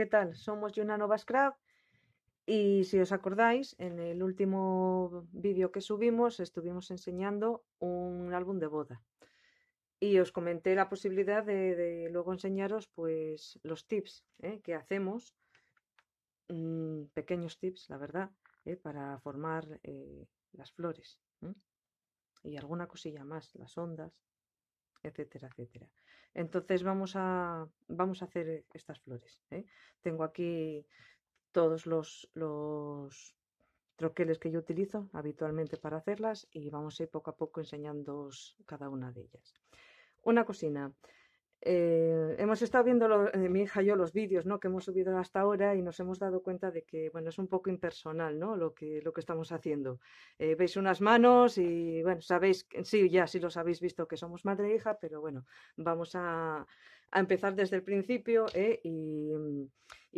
¿qué tal? Somos Yuna Novascraft y si os acordáis, en el último vídeo que subimos estuvimos enseñando un álbum de boda y os comenté la posibilidad de, luego enseñaros pues los tips ¿eh? que hacemos, mm, pequeños tips, la verdad, ¿eh? para formar eh, las flores y alguna cosilla más, las ondas, etcétera, etcétera. Entonces vamos a, vamos a hacer estas flores. ¿eh? Tengo aquí todos los, los troqueles que yo utilizo habitualmente para hacerlas y vamos a ir poco a poco enseñándoos cada una de ellas. Una cocina. Eh, hemos estado viendo eh, mi hija y yo los vídeos que hemos subido hasta ahora y nos hemos dado cuenta de que bueno es un poco impersonal lo que estamos haciendo eh, veis unas manos y bueno sabéis sí ya sí los habéis visto que somos madre e hija pero bueno vamos a, empezar desde el principio y,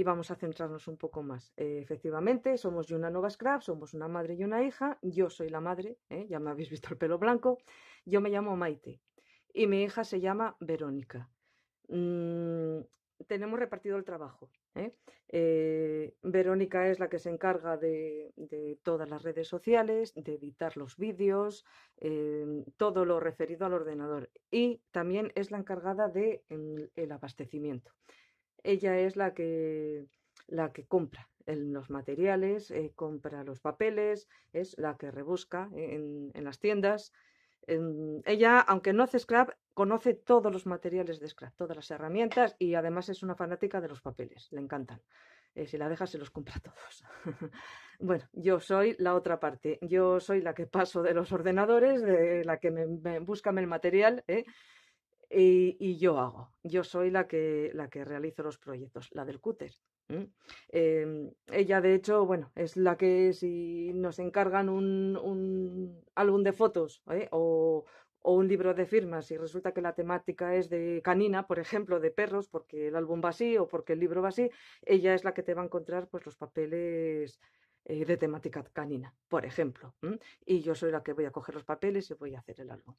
vamos a centrarnos un poco más efectivamente somos Yuna Scrap, somos una madre y una hija yo soy la madre ya me habéis visto el pelo blanco yo me llamo Maite y mi hija se llama Verónica. Mm, tenemos repartido el trabajo. ¿eh? Eh, Verónica es la que se encarga de, todas las redes sociales, de editar los vídeos, em, todo lo referido al ordenador y también es la encargada del de, em, el abastecimiento. Ella es la que, la que compra los materiales, eh, compra los papeles, es la que rebusca en las tiendas Em, ella, aunque no hace scrap, conoce todos los materiales de scrap, todas las herramientas y además es una fanática de los papeles, le encantan. Eh, si la deja se los compra todos. bueno, yo soy la otra parte, yo soy la que paso de los ordenadores, de la que me, el material ¿eh? y, yo hago, yo soy la que, la que realizo los proyectos, la del cúter. ¿eh? Em, ella, de hecho, bueno, es la que si nos encargan un, un álbum de fotos ¿eh? o, o, un libro de firmas y resulta que la temática es de canina, por ejemplo, de perros, porque el álbum va así o porque el libro va así, ella es la que te va a encontrar pues, los papeles eh, de temática canina, por ejemplo. Y yo soy la que voy a coger los papeles y voy a hacer el álbum.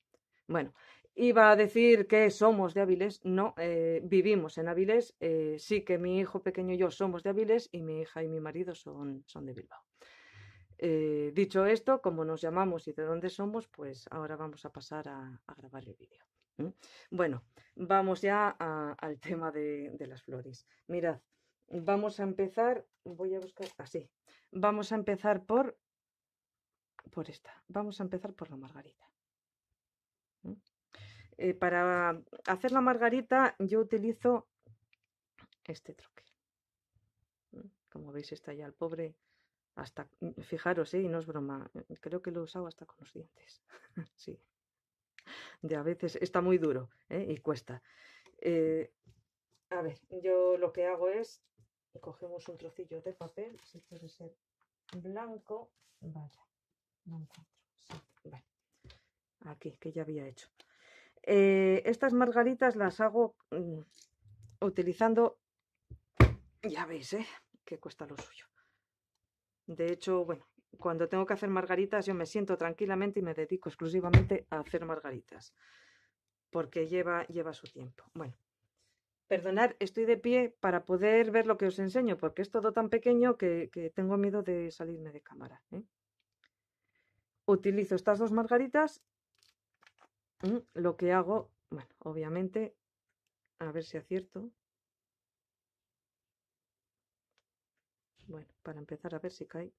Bueno, iba a decir que somos de Avilés, no, eh, vivimos en Avilés, eh, sí que mi hijo pequeño y yo somos de Avilés y mi hija y mi marido son, de Bilbao. Eh, dicho esto, como nos llamamos y de dónde somos, pues ahora vamos a pasar a, grabar el vídeo. Bueno, vamos ya al tema de, las flores. Mirad, vamos a empezar, voy a buscar así, ah, vamos a empezar por esta, vamos a empezar por la margarita. Eh, para hacer la margarita yo utilizo este troque. Mm, como veis está ya el pobre hasta, mm, fijaros, eh, y no es broma, mm, creo que lo he usado hasta con los dientes. sí. De a veces está muy duro eh, y cuesta. a ver, yo lo que hago es, cogemos un trocillo de papel, si puede ser blanco, vaya, no encuentro, Aquí, que ya había hecho. Eh, estas margaritas las hago mm, utilizando, ya veis, ¿eh? Que cuesta lo suyo. De hecho, bueno, cuando tengo que hacer margaritas yo me siento tranquilamente y me dedico exclusivamente a hacer margaritas. Porque lleva, lleva su tiempo. Bueno, Perdonad, estoy de pie para poder ver lo que os enseño, porque es todo tan pequeño que, tengo miedo de salirme de cámara. ¿eh? Utilizo estas dos margaritas Mm, lo que hago, bueno, obviamente, a ver si acierto. Bueno, para empezar a ver si cae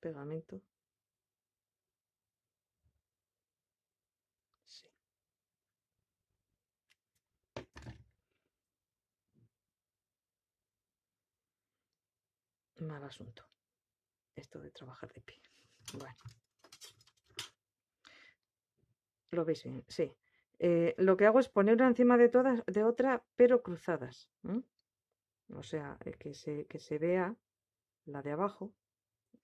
pegamento. Sí. Mal asunto. Esto de trabajar de pie. Bueno. Lo veis bien, sí. Eh, lo que hago es poner una encima de, todas, de otra, pero cruzadas. O sea, eh, que se, se vea la de abajo.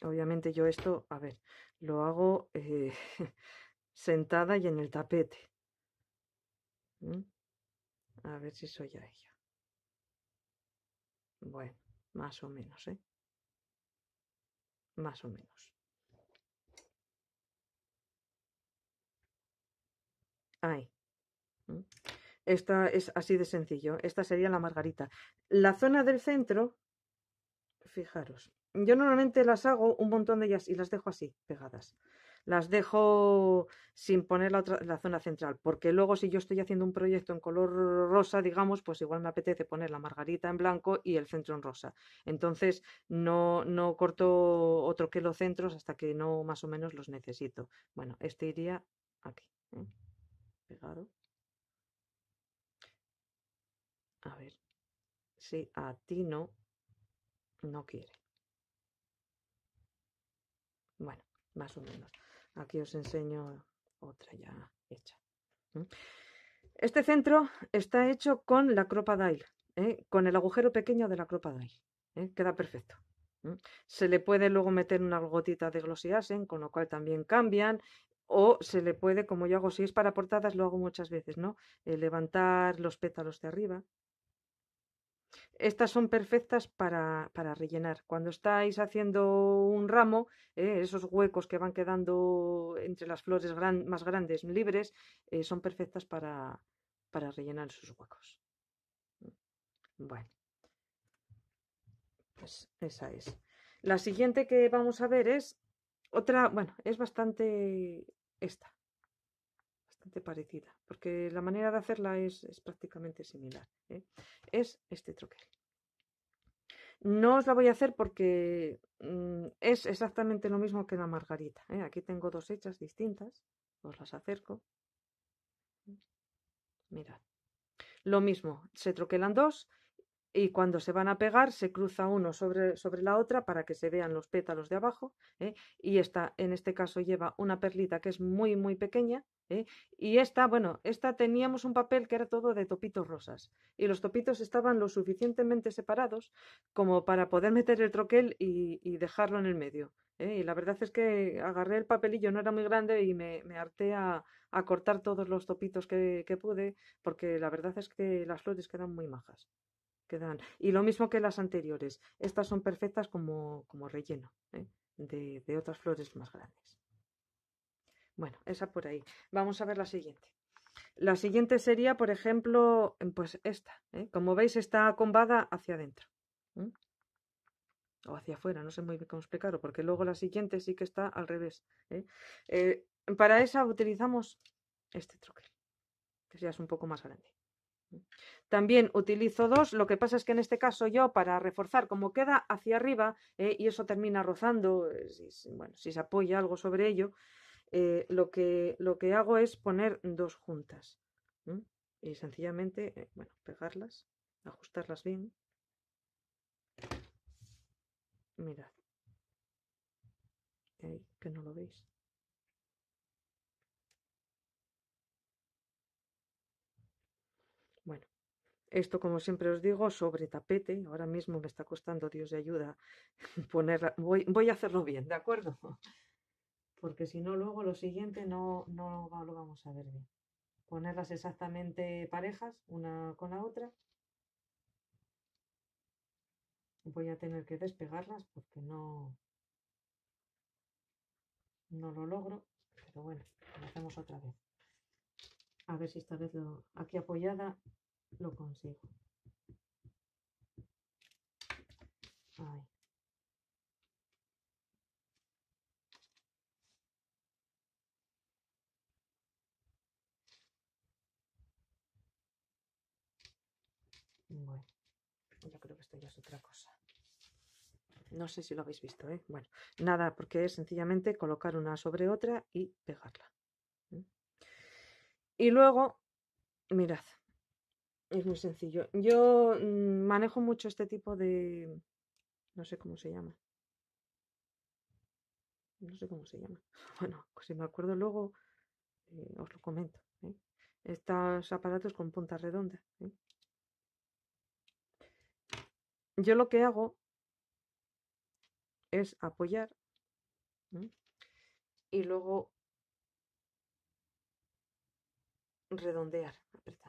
Obviamente yo esto, a ver, lo hago eh, sentada y en el tapete. A ver si soy a ella. Bueno, más o menos, ¿eh? Más o menos. Ahí Esta es así de sencillo. Esta sería la margarita. La zona del centro, fijaros, yo normalmente las hago un montón de ellas y las dejo así, pegadas. Las dejo sin poner la, otra, la, zona central, porque luego si yo estoy haciendo un proyecto en color rosa, digamos, pues igual me apetece poner la margarita en blanco y el centro en rosa. Entonces no, no corto otro que los centros hasta que no más o menos los necesito. Bueno, este iría aquí. ¿eh? pegado. A ver si a ti no, no quiere. Bueno, más o menos. Aquí os enseño otra ya hecha. Este centro está hecho con la crocodile, ¿eh? con el agujero pequeño de la crocodile. ¿eh? Queda perfecto. Se le puede luego meter una gotita de glosiasen, con lo cual también cambian o se le puede, como yo hago, si es para portadas, lo hago muchas veces, ¿no? Eh, levantar los pétalos de arriba. Estas son perfectas para, rellenar. Cuando estáis haciendo un ramo, eh, esos huecos que van quedando entre las flores más grandes, libres, eh, son perfectas para, para rellenar sus huecos. Bueno, pues esa es. La siguiente que vamos a ver es otra, bueno, es bastante esta. Bastante parecida, porque la manera de hacerla es, es prácticamente similar. ¿eh? Es este troquel. No os la voy a hacer porque mm, es exactamente lo mismo que la margarita. ¿eh? Aquí tengo dos hechas distintas. Os las acerco. Mirad. Lo mismo, se troquelan dos y cuando se van a pegar se cruza uno sobre, sobre la otra para que se vean los pétalos de abajo ¿eh? y esta en este caso lleva una perlita que es muy muy pequeña ¿eh? y esta bueno esta teníamos un papel que era todo de topitos rosas y los topitos estaban lo suficientemente separados como para poder meter el troquel y, dejarlo en el medio ¿eh? y la verdad es que agarré el papelillo no era muy grande y me, harté a, cortar todos los topitos que pude porque la verdad es que las flores quedan muy majas Quedan. Y lo mismo que las anteriores. Estas son perfectas como, como relleno ¿eh? de, de otras flores más grandes. Bueno, esa por ahí. Vamos a ver la siguiente. La siguiente sería, por ejemplo, pues esta. ¿eh? Como veis, está combada hacia adentro. ¿eh? O hacia afuera, no sé muy bien cómo explicarlo, porque luego la siguiente sí que está al revés. para esa utilizamos este troquel, que ya un poco más grande. También utilizo dos, lo que pasa es que en este caso yo para reforzar como queda hacia arriba eh, y eso termina rozando, eh, si, bueno, si se apoya algo sobre ello, eh, lo, que, lo que hago es poner dos juntas y sencillamente, bueno, pegarlas, ajustarlas bien. Mirad, que no lo veis. Esto, como siempre os digo, sobre tapete. Ahora mismo me está costando, Dios de ayuda, poner... Voy, voy a hacerlo bien, ¿de acuerdo? Porque si no, luego lo siguiente no, no lo vamos a ver bien. Ponerlas exactamente parejas, una con la otra. Voy a tener que despegarlas porque no, no lo logro. Pero bueno, lo hacemos otra vez. A ver si esta vez lo... Aquí apoyada lo consigo. Bueno, yo creo que esto ya es otra cosa. No sé si lo habéis visto, ¿eh? Bueno, nada, porque es sencillamente colocar una sobre otra y pegarla. Y luego, mirad, es muy sencillo. Yo mm, manejo mucho este tipo de... No sé cómo se llama. No sé cómo se llama. Bueno, pues si me acuerdo luego, eh, os lo comento. ¿eh? Estos aparatos con punta redonda. ¿eh? Yo lo que hago es apoyar y luego redondear. Apretar.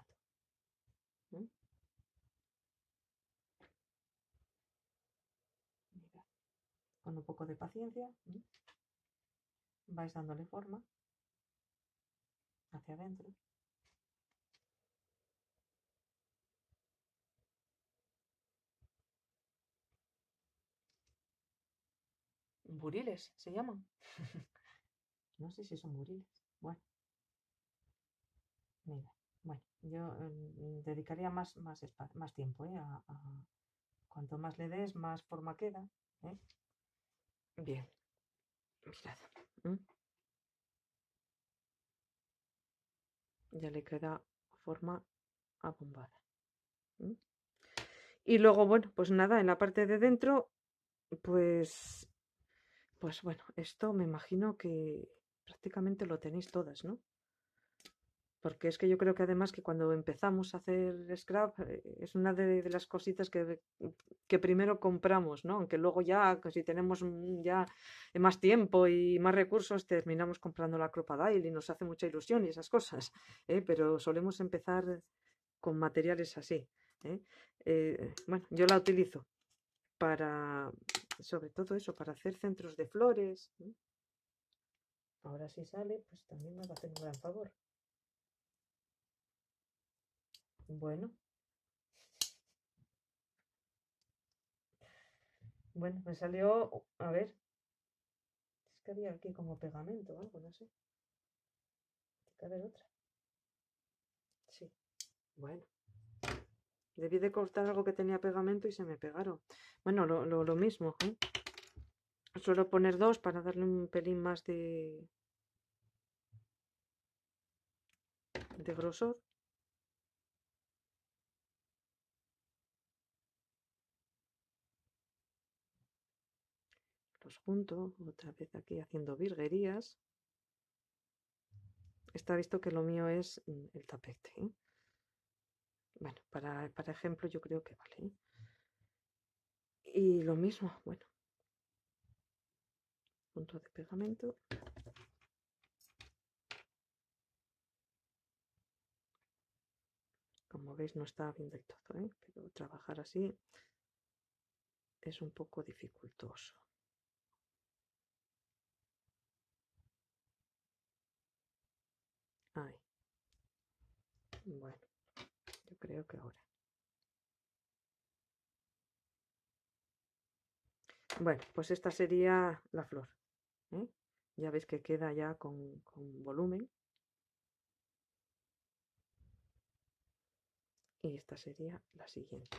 con un poco de paciencia vais dándole forma hacia adentro. Buriles se llaman. no sé si son buriles. Bueno. Mira, bueno, yo em, dedicaría más, más, más tiempo. ¿eh? A, Cuanto más le des, más forma queda. ¿eh? Bien, mirad. Ya le queda forma abombada. Y luego, bueno, pues nada, en la parte de dentro, pues, pues bueno, esto me imagino que prácticamente lo tenéis todas, ¿no? porque es que yo creo que además que cuando empezamos a hacer scrap eh, es una de, las cositas que, primero compramos, ¿no? Aunque luego ya, pues, si tenemos mm, ya más tiempo y más recursos, terminamos comprando la crocodile y nos hace mucha ilusión y esas cosas, ¿eh? pero solemos empezar con materiales así. ¿eh? bueno, yo la utilizo para, sobre todo eso, para hacer centros de flores. Ahora si sale, pues también me va a hacer un gran favor. Bueno. Bueno, me salió, a ver, es que había aquí como pegamento o algo, no sé. Tiene que haber otra. Sí, bueno. Debí de cortar algo que tenía pegamento y se me pegaron. Bueno, lo, mismo, ¿eh? Suelo poner dos para darle un pelín más de, de grosor. otra vez aquí haciendo virguerías. Está visto que lo mío es mm, el tapete. ¿eh? Bueno, para, para, ejemplo yo creo que vale. ¿eh? Y lo mismo, bueno. Punto de pegamento. Como veis no está bien del todo, ¿eh? pero trabajar así es un poco dificultoso. Bueno, yo creo que ahora. Bueno, pues esta sería la flor. Ya veis que queda ya con, volumen. Y esta sería la siguiente.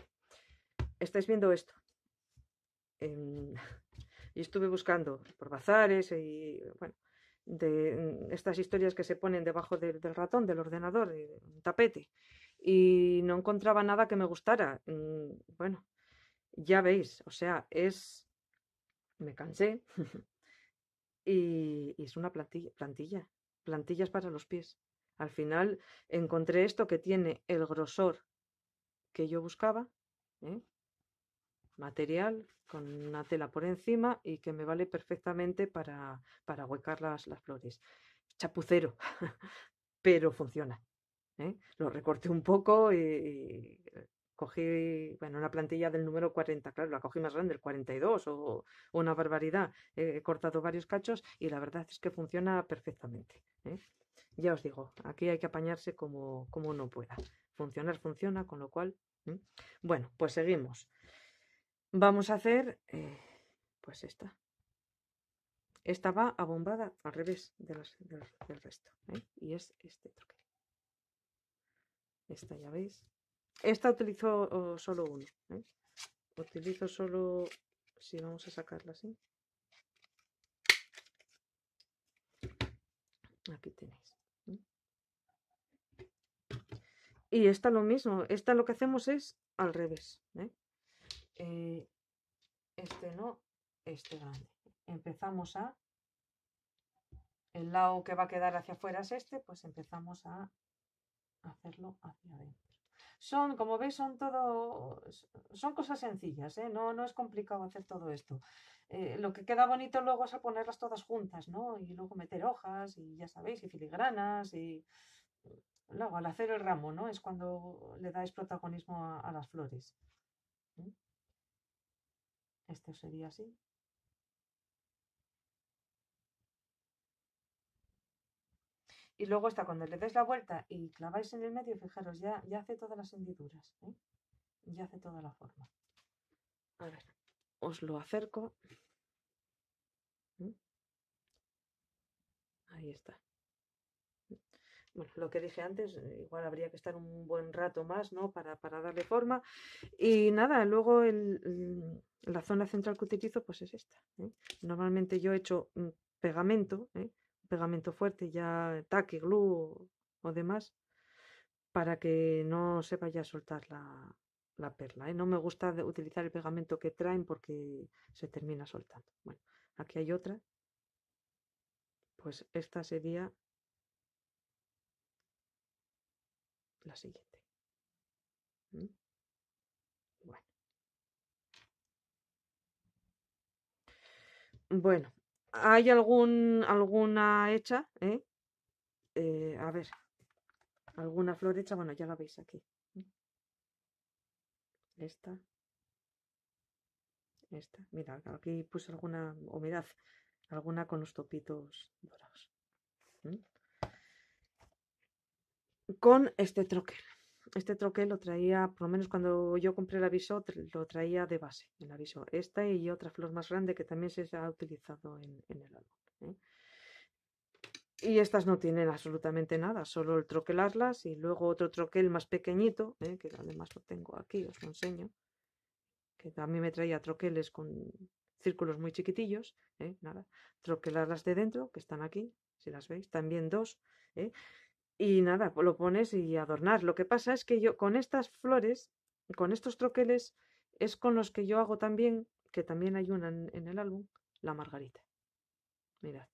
Estáis viendo esto. Em, y estuve buscando por bazares y bueno, de mm, estas historias que se ponen debajo del ratón, del ordenador, de un tapete, y no encontraba nada que me gustara. Mm, bueno, ya veis, o sea, es... Me cansé y, es una plantilla, plantilla, plantillas para los pies. Al final encontré esto que tiene el grosor que yo buscaba, ¿eh? material con una tela por encima y que me vale perfectamente para, para huecar las, las flores. Chapucero, pero funciona. ¿eh? Lo recorté un poco y, eh, cogí bueno, una plantilla del número 40, claro, la cogí más grande, el 42 o, una barbaridad. he cortado varios cachos y la verdad es que funciona perfectamente. ¿eh? Ya os digo, aquí hay que apañarse como, como uno pueda. Funcionar funciona, con lo cual bueno, pues seguimos. Vamos a hacer, eh, pues esta. Esta va abombada al revés de del resto. ¿eh? Y es este troque. Esta ya veis. Esta utilizo oh, solo uno. ¿eh? Utilizo solo, si vamos a sacarla así. Aquí tenéis. Y esta lo mismo. Esta lo que hacemos es al revés. Eh, este no, este grande. Empezamos a, el lado que va a quedar hacia afuera es este, pues empezamos a hacerlo hacia adentro. Son, como veis, son todo, son cosas sencillas, ¿eh? no, no es complicado hacer todo esto. Eh, lo que queda bonito luego es a ponerlas todas juntas, ¿no? Y luego meter hojas y ya sabéis, y filigranas y... Luego, al hacer el ramo, ¿no? Es cuando le dais protagonismo a, las flores. Esto sería así. Y luego está cuando le des la vuelta y claváis en el medio, fijaros, ya, ya hace todas las hendiduras, ¿eh? ya hace toda la forma. A ver, os lo acerco. ¿Mm? Ahí está. Bueno, lo que dije antes, eh, igual habría que estar un buen rato más, ¿no? Para, para darle forma. Y nada, luego el, la zona central que utilizo pues es esta. ¿eh? Normalmente yo he hecho un mm, pegamento, un ¿eh? pegamento fuerte, ya taqui, glue o, demás, para que no se vaya a soltar la, la perla. ¿eh? No me gusta utilizar el pegamento que traen porque se termina soltando. Bueno, aquí hay otra. Pues esta sería la siguiente. Bueno, ¿hay algún, alguna hecha? ¿eh? eh? a ver, alguna flor hecha, bueno, ya la veis aquí. Esta. Esta. Mira, aquí puse alguna humedad, alguna con los topitos dorados. Con este troquel. Este troquel lo traía, por lo menos cuando yo compré el aviso, lo traía de base, el aviso. Esta y otra flor más grande que también se ha utilizado en, el álbum. ¿eh? Y estas no tienen absolutamente nada, solo el troquelarlas y luego otro troquel más pequeñito, ¿eh? que además lo tengo aquí, os lo enseño, que también me traía troqueles con círculos muy chiquitillos, ¿eh? troquelarlas de dentro, que están aquí, si las veis, también dos, y nada, lo pones y adornar. Lo que pasa es que yo con estas flores, con estos troqueles, es con los que yo hago también, que también hay una en, en el álbum, la margarita. Mirad.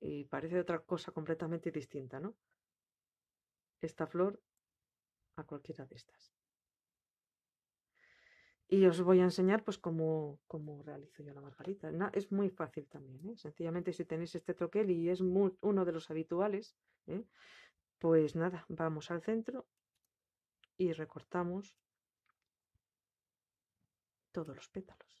Y parece otra cosa completamente distinta, ¿no? Esta flor a cualquiera de estas. Y os voy a enseñar pues cómo, cómo realizo yo la margarita. es muy fácil también. ¿eh? Sencillamente si tenéis este troquel y es uno de los habituales, ¿eh? pues nada, vamos al centro y recortamos todos los pétalos.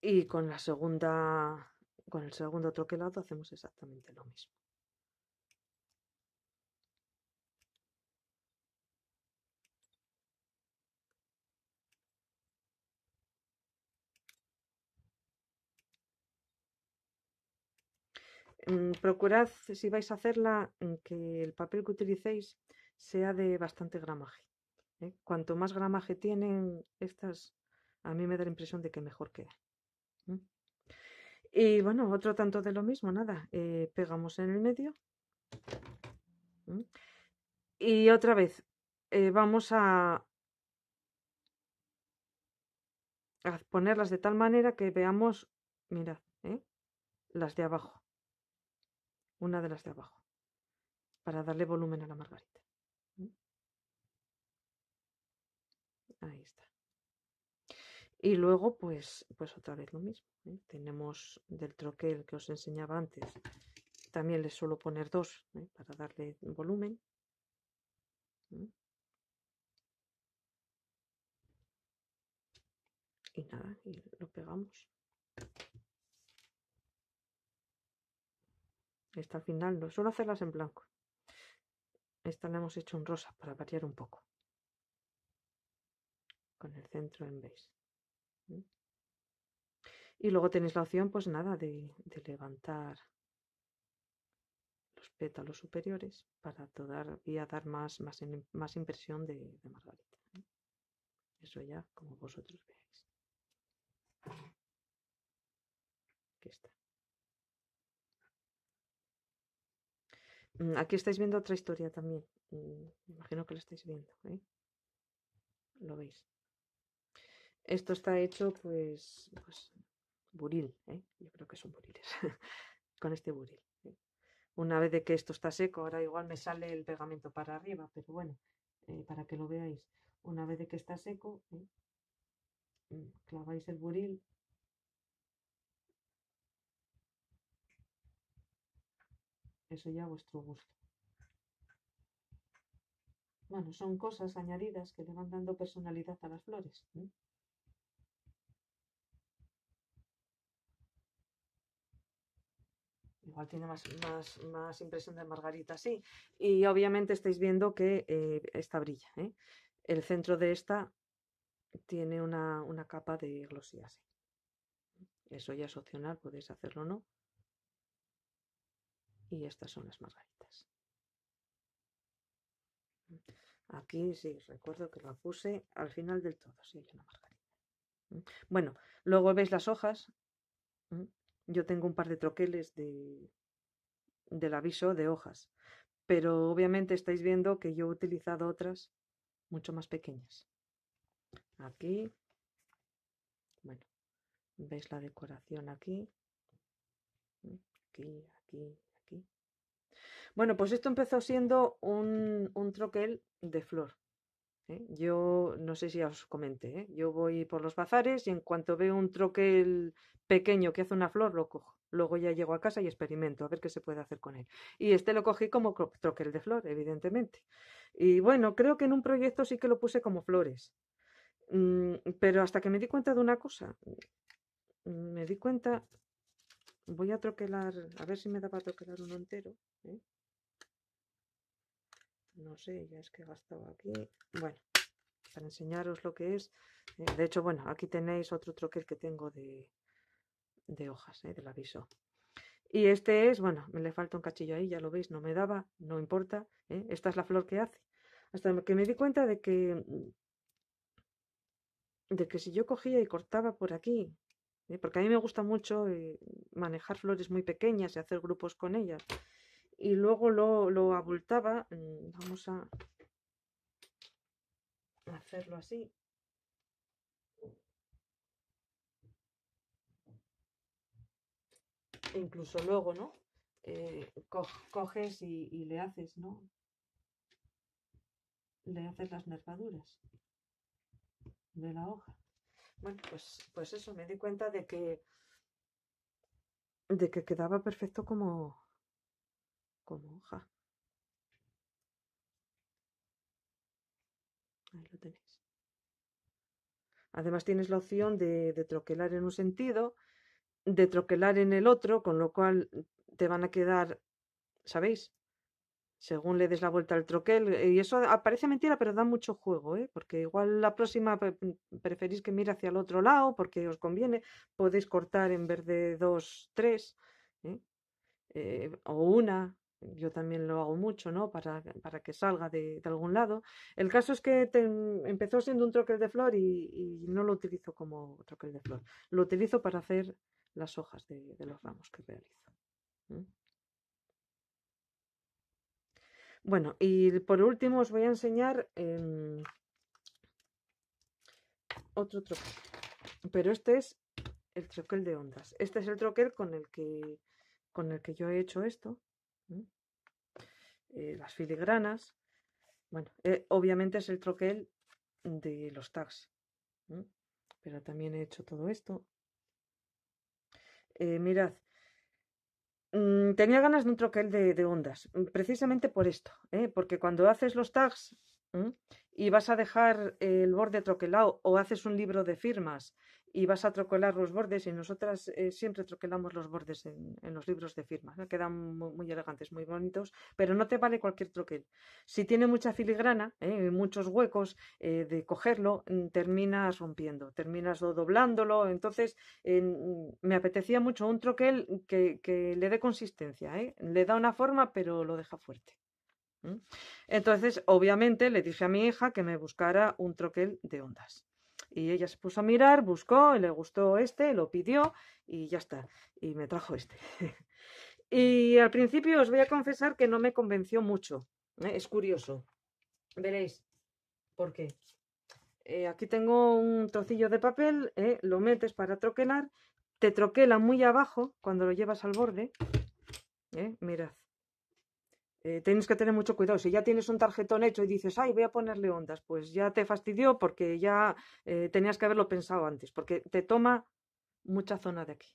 Y con la segunda con el segundo troquelado hacemos exactamente lo mismo. Mm, procurad, si vais a hacerla, mm, que el papel que utilicéis sea de bastante gramaje. ¿eh? Cuanto más gramaje tienen estas, a mí me da la impresión de que mejor queda. Y bueno, otro tanto de lo mismo, nada, eh, pegamos en el medio. Mm. Y otra vez, eh, vamos a, ponerlas de tal manera que veamos, mirad, ¿eh? las de abajo. Una de las de abajo. Para darle volumen a la margarita. Mm. Ahí está. Y luego, pues, pues otra vez lo mismo. ¿eh? Tenemos del troquel que os enseñaba antes. También les suelo poner dos ¿eh? para darle volumen. ¿eh? Y nada, y lo pegamos. Esta al final no suelo hacerlas en blanco. Esta la hemos hecho en rosa para variar un poco. Con el centro en beige. Y luego tenéis la opción, pues nada, de, levantar los pétalos superiores para todavía dar más, más, más impresión de, margarita. ¿eh? Eso ya, como vosotros veáis. Aquí está. Mm, aquí estáis viendo otra historia también. Mm, me imagino que lo estáis viendo. ¿eh? Lo veis. Esto está hecho, pues, pues buril, ¿eh? yo creo que son buriles, con este buril. ¿eh? Una vez de que esto está seco, ahora igual me sale el pegamento para arriba, pero bueno, eh, para que lo veáis. Una vez de que está seco, mm, claváis el buril. Eso ya a vuestro gusto. Bueno, son cosas añadidas que le van dando personalidad a las flores. tiene más, impresión de margarita, sí. Y obviamente estáis viendo que eh, esta brilla. ¿eh? El centro de esta tiene una, capa de glosía, sí. Eso ya es opcional, podéis hacerlo o no. Y estas son las margaritas. Aquí sí, recuerdo que la puse al final del todo, sí, una margarita. Bueno, luego veis las hojas, yo tengo un par de troqueles de, del aviso de hojas, pero obviamente estáis viendo que yo he utilizado otras mucho más pequeñas. Aquí, bueno, veis la decoración aquí, mm, aquí, aquí, aquí. Bueno, pues esto empezó siendo un, un troquel de flor. ¿eh? Yo no sé si os comenté, ¿eh? yo voy por los bazares y en cuanto veo un troquel pequeño que hace una flor, lo cojo. Luego ya llego a casa y experimento a ver qué se puede hacer con él. Y este lo cogí como troquel de flor, evidentemente. Y bueno, creo que en un proyecto sí que lo puse como flores. Mm, pero hasta que me di cuenta de una cosa, me di cuenta, voy a troquelar, a ver si me da para troquelar uno entero. ¿eh? no sé, ya es que he gastado aquí. Bueno, para enseñaros lo que es. Eh, de hecho, bueno, aquí tenéis otro troquel que tengo de, de hojas, eh, del aviso. Y este es, bueno, me le falta un cachillo ahí, ya lo veis, no me daba, no importa. Eh, esta es la flor que hace. Hasta que me di cuenta de que, de que si yo cogía y cortaba por aquí, porque a mí me gusta mucho manejar flores muy pequeñas y hacer grupos con ellas y luego lo, lo abultaba. Mm, vamos a hacerlo así. E incluso luego, ¿no? Eh, coges y, y le haces, ¿no? Le haces las nervaduras de la hoja. Bueno, pues, pues eso, me di cuenta de que de que quedaba perfecto como, como hoja. Además tienes la opción de, troquelar en un sentido, de troquelar en el otro, con lo cual te van a quedar, ¿sabéis? Según le des la vuelta al troquel. Y eso parece mentira, pero da mucho juego, ¿eh? porque igual la próxima preferís que mire hacia el otro lado, porque os conviene. Podéis cortar en vez de dos, tres, ¿eh? Eh, o una, yo también lo hago mucho, ¿no? Para, para que salga de, algún lado. El caso es que mm, empezó siendo un troquel de flor y, no lo utilizo como troquel de flor. Lo utilizo para hacer las hojas de, los ramos que realizo. Bueno, y por último os voy a enseñar em, otro troquel. Pero este es el troquel de ondas. Este es el troquel con el con el que yo he hecho esto. Eh, las filigranas. Bueno, eh, obviamente es el troquel de los tags. Pero también he hecho todo esto. Eh, mirad, mm, tenía ganas de un troquel de ondas, mm, precisamente por esto, porque cuando haces los tags y vas a dejar el borde troquelado o haces un libro de firmas y vas a troquelar los bordes y nosotras eh, siempre troquelamos los bordes en, los libros de firma. Quedan muy, elegantes, muy bonitos, pero no te vale cualquier troquel. Si tiene mucha filigrana, ¿eh? muchos huecos eh, de cogerlo, mm, terminas rompiendo, terminas doblándolo. Entonces, me apetecía mucho un troquel que le dé consistencia, le da una forma, pero lo deja fuerte. Entonces, obviamente, le dije a mi hija que me buscara un troquel de ondas y ella se puso a mirar, buscó, y le gustó este, lo pidió y ya está. Y me trajo este. y al principio os voy a confesar que no me convenció mucho. ¿eh? Es curioso. Veréis por qué. Eh, aquí tengo un trocillo de papel, ¿eh? lo metes para troquelar, te troquela muy abajo cuando lo llevas al borde. Mirad, eh, tienes que tener mucho cuidado. Si ya tienes un tarjetón hecho y dices, ay, voy a ponerle ondas, pues ya te fastidió porque ya eh, tenías que haberlo pensado antes, porque te toma mucha zona de aquí.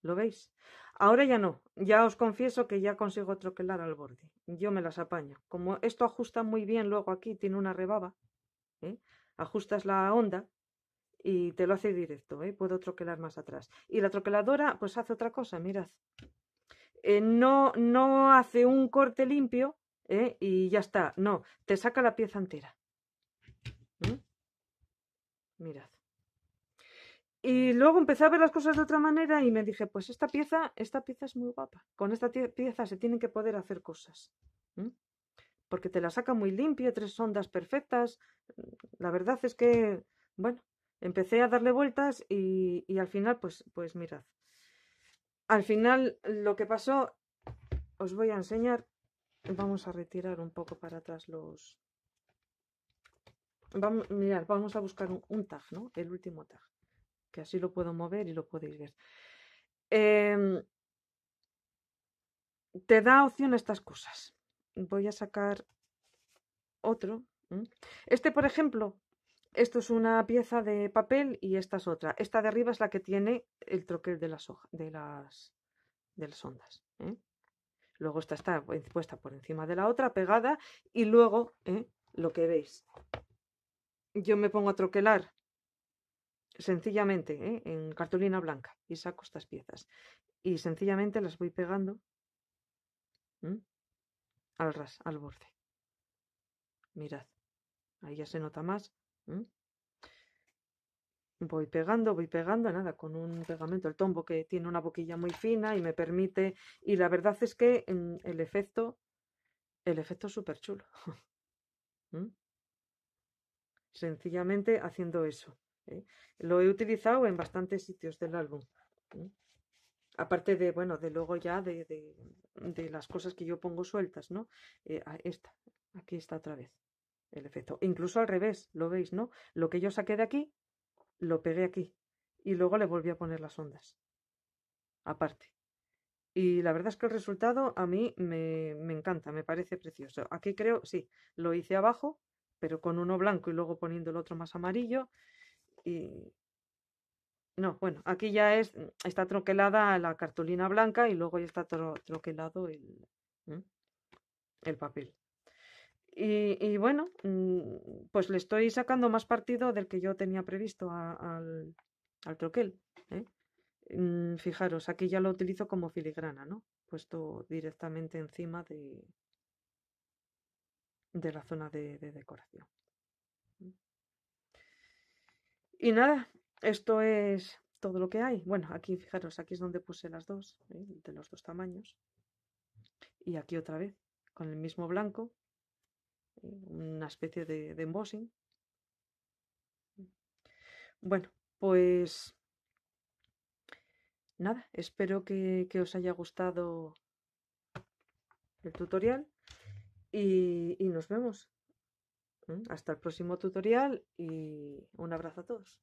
¿Lo veis? Ahora ya no. Ya os confieso que ya consigo troquelar al borde. Yo me las apaño. Como esto ajusta muy bien luego aquí, tiene una rebaba. ¿eh? Ajustas la onda y te lo hace directo. ¿eh? Puedo troquelar más atrás. Y la troqueladora pues hace otra cosa, mirad. Eh, no, no hace un corte limpio ¿eh? y ya está. No, te saca la pieza entera. ¿Mm? Mirad. Y luego empecé a ver las cosas de otra manera y me dije, pues esta pieza, esta pieza es muy guapa. Con esta pieza se tienen que poder hacer cosas. Porque te la saca muy limpia, tres ondas perfectas. La verdad es que, bueno, empecé a darle vueltas y, y al final, pues, pues mirad. Al final lo que pasó, os voy a enseñar. Vamos a retirar un poco para atrás los... Vamos, mirad, vamos a buscar un, tag, ¿no? El último tag. Que así lo puedo mover y lo podéis ver. Em, te da opción a estas cosas. Voy a sacar otro. Este, por ejemplo, esto es una pieza de papel y esta es otra. Esta de arriba es la que tiene el troquel de las, hojas de las, de las ondas. ¿eh? Luego esta está puesta por encima de la otra, pegada, y luego ¿eh? lo que veis. Yo me pongo a troquelar sencillamente ¿eh? en cartulina blanca y saco estas piezas. Y sencillamente las voy pegando al ras, al borde. Mirad, ahí ya se nota más Voy pegando, voy pegando, nada, con un pegamento, el tombo que tiene una boquilla muy fina y me permite, y la verdad es que mm, el efecto, el efecto es súper chulo. Sencillamente haciendo eso. ¿eh? Lo he utilizado en bastantes sitios del álbum. aparte de, bueno, de luego ya de, las cosas que yo pongo sueltas, ¿no? Eh, esta, aquí está otra vez el efecto. Incluso al revés, lo veis, ¿no? Lo que yo saqué de aquí, lo pegué aquí. Y luego le volví a poner las ondas. Aparte. Y la verdad es que el resultado a mí me, me encanta, me parece precioso. Aquí creo, sí, lo hice abajo, pero con uno blanco y luego poniendo el otro más amarillo. Y, no, bueno, aquí ya es, está troquelada la cartulina blanca y luego ya está troquelado el papel. Y, bueno, mm, pues le estoy sacando más partido del que yo tenía previsto al, troquel. ¿eh? Mm, fijaros, aquí ya lo utilizo como filigrana, ¿no? Puesto directamente encima de, de la zona de, decoración. Mm. Y nada, esto es todo lo que hay. Bueno, aquí fijaros, aquí es donde puse las dos, ¿eh? de los dos tamaños. Y aquí otra vez, con el mismo blanco, eh, una especie de, embossing. Bueno, pues nada, espero que, os haya gustado el tutorial y nos vemos. Hasta el próximo tutorial y un abrazo a todos.